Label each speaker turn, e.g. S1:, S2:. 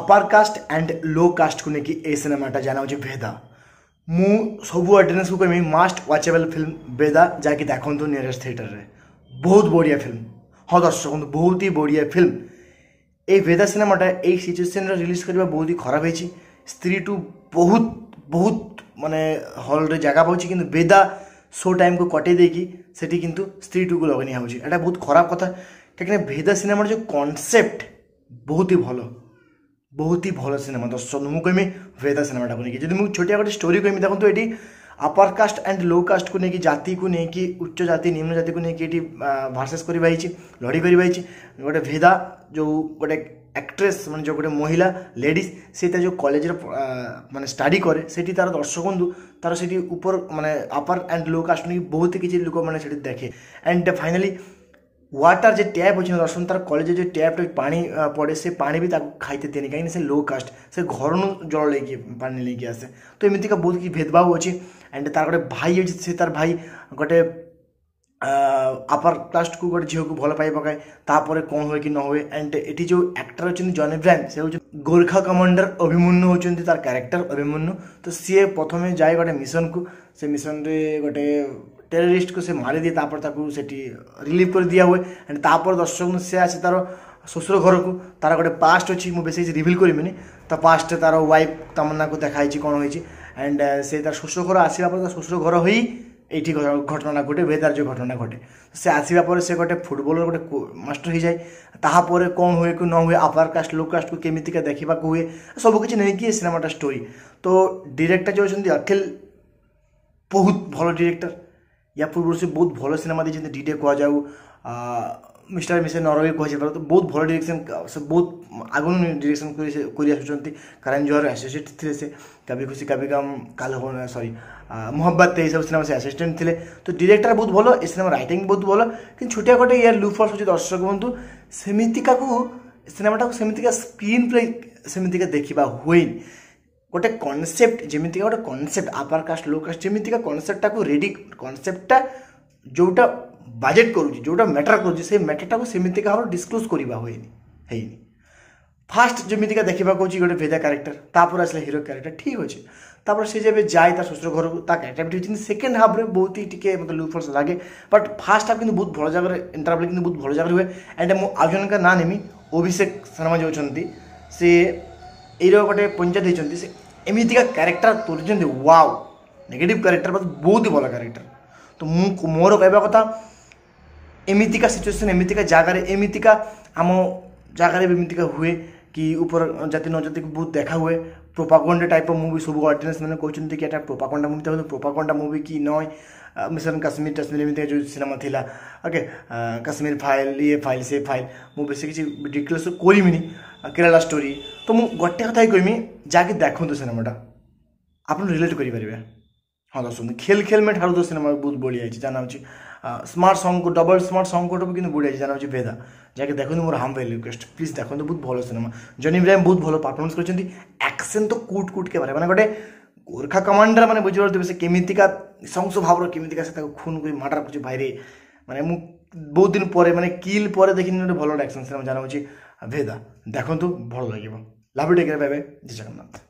S1: upper caste and low caste ಕುನಿಕಿ ಈ ಸಿನಿಮಾಟ ಜಾನಾವುಚಿ ಭೇದ ମୁଁ ସବୁ ଆଟେଣ୍ଡାନ୍ସକୁ କହିବି ମାଷ୍ଟ ୱାଚେବଲ୍ ଫିଲ୍ମ ବେଦା ଯାହାକି ଦେଖନ୍ତୁ ନିୟରେଷ୍ଟ ଥିଏଟରରେ ବହୁତ ବଢ଼ିଆ ଫିଲ୍ମ ହଁ ଦର୍ଶକ ବନ୍ଧୁ ବହୁତ ହି ବଢ଼ିଆ ଫିଲ୍ମ ଏଇ ବେଦା ସିନେମାଟା ଏଇ ସିଚୁଏସନ୍ରେ ରିଲିଜ୍ କରିବା ବହୁତ ହି ଖରାପ ହେଇଛି ସ୍ତ୍ରୀ ଟୁ ବହୁତ ବହୁତ ମାନେ ହଲ୍ରେ ଜାଗା ପାଉଛି କିନ୍ତୁ ବେଦା ଶୋ ଟାଇମ୍କୁ କଟେଇ ଦେଇକି ସେଠି କିନ୍ତୁ ସ୍ତ୍ରୀ ଟୁକୁ ଲଗେଇ ନିଆହେଉଛି ଏଇଟା ବହୁତ ଖରାପ କଥା କାହିଁକିନା ବେଦା ସିନେମାର ଯେଉଁ କନସେପ୍ଟ ବହୁତ ହି ଭଲ ବହୁତ ହି ଭଲ ସିନେମା ଦର୍ଶନ ମୁଁ କହିମି ଭେଦା ସିନେମାଟାକୁ ନେଇକି ଯଦି ମୁଁ ଛୋଟିଆ ଗୋଟେ ଷ୍ଟୋରି କହିମି ଦେଖନ୍ତୁ ଏଠି ଅପର କାଷ୍ଟ ଆଣ୍ଡ ଲୋ କାଷ୍ଟକୁ ନେଇକି ଜାତିକୁ ନେଇକି ଉଚ୍ଚ ଜାତି ନିମ୍ନ ଜାତିକୁ ନେଇକି ଏଠି ଭାର୍ସେସ୍ କରିବା ହେଇଛି ଲଢ଼ି କରିବା ହେଇଛି ଗୋଟେ ଭେଦା ଯେଉଁ ଗୋଟେ ଆକ୍ଟ୍ରେସ୍ ମାନେ ଯେଉଁ ଗୋଟେ ମହିଳା ଲେଡ଼ିଜ୍ ସେ ତା ଯେଉଁ କଲେଜରେ ମାନେ ଷ୍ଟାଡ଼ି କରେ ସେଠି ତାର ଦର୍ଶକନ୍ତୁ ତାର ସେଠି ଉପର ମାନେ ଅପର ଆଣ୍ଡ ଲୋ କାଷ୍ଟ ନେଇକି ବହୁତ କିଛି ଲୋକମାନେ ସେଠି ଦେଖେ ଆଣ୍ଡ ଫାଇନାଲି ওয়াটার যে ট্যাপ হয়েছিল দর্শন তার কলেজে যে ট্যাপটা পানি পড়ে সে পানি বি তাকে খাইতে দেয়নি কাହିଁକିନା ସେ ଲୋ କାଷ୍ଟ ସେ ଘରନୁ ଜଳ ନେଇକି ପାଣି ନେଇକି ଆସେ ତ ଏମିତିକା ବହୁତ କିଛି ଭେଦଭାବ ଅଛି ଆଣ୍ଡ ତାର ଗୋଟେ ଭାଇ ଅଛି ସେ ତାର ଭାଇ ଗୋଟେ ଆପାର କାଷ୍ଟକୁ ଗୋଟେ ଝିଅକୁ ଭଲ ପାଇ ପକାଏ ତାପରେ କ'ଣ ହୁଏ କି ନ ହୁଏ ଆଣ୍ଡ ଏଠି ଯେଉଁ ଆକ୍ଟର ଅଛନ୍ତି ଜନି ବ୍ରାନ୍ ସେ ହେଉଛନ୍ତି ଗୋର୍ଖା କମାଣ୍ଡର ଅଭିମନ୍ୟୁ ହେଉଛନ୍ତି ତାର କ୍ୟାରେକ୍ଟର ଅଭିମନ୍ୟୁ ତ ସିଏ ପ୍ରଥମେ ଯାଏ ଗୋଟେ ମିଶନକୁ ସେ ମିଶନରେ ଗୋଟେ সে মারি দিয়ে তারপর তাকে সেটি রিলিভ করে দিয়া হুয়ে एंड তারপর দর্শক সে आसे তার শ্বশুর ঘরকু তার গোটে পাস্ট অছি মু বেশি কিছু রিভিল করিমিনি তা পাস্টে তার ওয়াইফ তামান্নাকে দেখা হয়েছি কোণ হয়েছি অ্যান্ড সে তার শ্বশুর ঘর আসবে পরে তার শ্বশুর ঘর হয়ে এইটি ঘটনা ঘটে বেদার যে ঘটনা ঘটে সে আসবা পরে সে গোটে ফুটবলর গোটে মাস্টর হয়ে যায় তাহলে কম হুয়ে কি ন হুয়ে আপার কাস্ট লো কাস্ট কেমিতিকা দেখা হুয়ে সবুকিছি নেইকি সিনেমাটা স্টোরি তো ডিরেক্টর যে অখিল বহুত ভালো ডিরেক্টর ୟା ପୂର୍ବରୁ ସେ ବହୁତ ଭଲ ସିନେମା ଦେଇଛନ୍ତି ଡିଡେ କୁହାଯାଉ ମିଷ୍ଟର ମିସେସ୍ ନରୱେ କୁହାଯାଇପାର ତ ବହୁତ ଭଲ ଡିରେକ୍ସନ୍ ସେ ବହୁତ ଆଗରୁ ଡିରେକ୍ସନ୍ କରି କରି ଆସୁଛନ୍ତି କାରଣ ଜୋହର ଆସୋସିଏଟ୍ ଥିଲେ ସେ କବି ଖୁସି କବି କାମ କାଲ ସରି ମହବ୍ବତ ଏଇସବୁ ସିନେମା ସେ ଆସିଷ୍ଟାଣ୍ଟ ଥିଲେ ତ ଡିରେକ୍ଟର ବହୁତ ଭଲ ଏ ସିନେମା ରାଇଟିଂ ବହୁତ ଭଲ କିନ୍ତୁ ଛୋଟିଆ ଗୋଟେ ଇୟାର ଲୁକ୍ ଫର୍ସ ହେଉଛି ଦର୍ଶକ ବନ୍ଧୁ ସେମିତିକାକୁ ସିନେମାଟାକୁ ସେମିତିକା ସ୍କ୍ରିନ୍ ପ୍ଲେ ସେମିତିକା ଦେଖିବା ହୁଏନି ଗୋଟେ କନସେପ୍ଟ ଯେମିତିକା ଗୋଟେ କନସେପ୍ଟ ଆପର କାଷ୍ଟ ଲୋ କାଷ୍ଟ ଯେମିତିକା କନସେପ୍ଟଟାକୁ ରେଡ଼ି କନସେପ୍ଟଟା ଯେଉଁଟା ବାଜେଟ୍ କରୁଛି ଯେଉଁଟା ମ୍ୟାଟର କରୁଛି ସେଇ ମ୍ୟାଟରଟାକୁ ସେମିତିକା ଭାବରେ ଡିସକ୍ଲୋଜ୍ କରିବା ହୁଏନି ହେଇନି ফার্স্ট যেমিতিকা দেখা কৌছি গোটে ভেদা ক্যারেক্টর তারপর আসলে হিরো ক্যারেক্টর ঠিক আছে তারপর সে যাবে যায় তার শ্বশুর ঘরক তা ক্যারেক্টর ঠিক কিন্তু সেকেন্ড হাফরে বহুত টিকে মতো লুক ফলস লাগে বাট ফার্স্ট হাফ কিন্তু বহুত ভালো জায়গায় ইন্টারভ্যু কিন্তু বহুত ভালো জায়গায় হুয়ে অ্যান্ড মু আউ জনকা না নেমি অভিষেক শর্মা যে অনেক সি ଏଇର ଗୋଟେ ପୁଞ୍ଜା ଦେଇଛନ୍ତି ସେ ଏମିତିକା କ୍ୟାରେକ୍ଟର ତୋଳିଛନ୍ତି ୱାଓ ନେଗେଟିଭ୍ କ୍ୟାରେକ୍ଟର ବାକି ବହୁତ ଭଲ କ୍ୟାରେକ୍ଟର ତ ମୁଁ ମୋର କହିବା କଥା ଏମିତିକା ସିଚୁଏସନ୍ ଏମିତିକା ଜାଗାରେ ଏମିତିକା ଆମ ଜାଗାରେ ବି ଏମିତିକା ହୁଏ କି ଉପର ଜାତି ନଜାତିକୁ ବହୁତ ଦେଖା ହୁଏ ପ୍ରୋପାଗଣ୍ଡା ଟାଇପ୍ର ମୁଭି ସବୁ ଅଡିଏନ୍ସ ମାନେ କହୁଛନ୍ତି କି ଏଇଟା ପ୍ରୋପାଗଣ୍ଡା ମୁଭି ଦେଖନ୍ତୁ ପ୍ରୋପାଗଣ୍ଡା ମୁଭି କି ନଏ ମିଶନ କାଶ୍ମୀର ଟାଶ୍ମୀର ଏମିତିକା ଯେଉଁ ସିନେମା ଥିଲା ଓକେ କାଶ୍ମୀର ଫାଇଲ୍ ଇଏ ଫାଇଲ୍ ସେ ଫାଇଲ୍ ମୁଁ ବେଶୀ କିଛି ଡିଟେଲ୍ସ କରିବିନି କେରଳା ଷ୍ଟୋରି ତ ମୁଁ ଗୋଟେ କଥା କହିମି ଯାହାକି ଦେଖନ୍ତୁ ସିନେମାଟା ଆପଣ ରିଲେଟ୍ କରିପାରିବେ ହଁ ଦର୍ଶନ୍ତୁ ଖେଲ୍ ଖେଲ୍ ମେ ଠାରୁ ତ ସିନେମା ବହୁତ ବଢ଼ିଆ ହେଇଛି ଯାହା ନାଁ ହେଉଛି ସ୍ମାର୍ଟ ସଙ୍ଗକୁ ଡବଲ ସ୍ମାର୍ଟ ସଙ୍ଗ କୋଟକୁ କିନ୍ତୁ ବଢ଼ିଆ ହେଇଛି ଯାହା ହେଉଛି ଭେଦା ଯାହାକି ଦେଖନ୍ତୁ ମୋର ହାମ୍ ଭାଇ ରିକ୍ୱେଷ୍ଟ ପ୍ଲିଜ୍ ଦେଖନ୍ତୁ ବହୁତ ଭଲ ସିନେମା ଜନି ଇବ୍ରାହିମ୍ ବହୁତ ଭଲ ପରଫର୍ମାନ୍ସ କରିଛନ୍ତି ଆକ୍ସନ୍ ତ କୁଟ୍ କୁଟ୍ କେବାରେ ମାନେ ଗୋଟେ ଗୋର୍ଖା କମାଣ୍ଡର ମାନେ ବୁଝିପାରୁଥିବେ ସେ କେମିତିକା ସଂସ ଭାବର କେମିତିକା ସେ ତାକୁ ଖୁନ୍ କରି ମାର୍ଡ଼ର କରୁଛି ଭାଇରେ ମାନେ ମୁଁ ବହୁତ ଦିନ ପରେ ମାନେ କିଲ୍ ପରେ ଦେଖିନି ଗୋଟେ ଭଲ ଆକ୍ସନ୍ ସିନେମା ଜାଣା ହେଉଛି ଭେଦା ଦେଖନ୍ତୁ ଭଲ ଲାଗିବ ଲାଭ ଟେକରେ ପାଇବେ ଜୟ ଜଗନ୍ନାଥ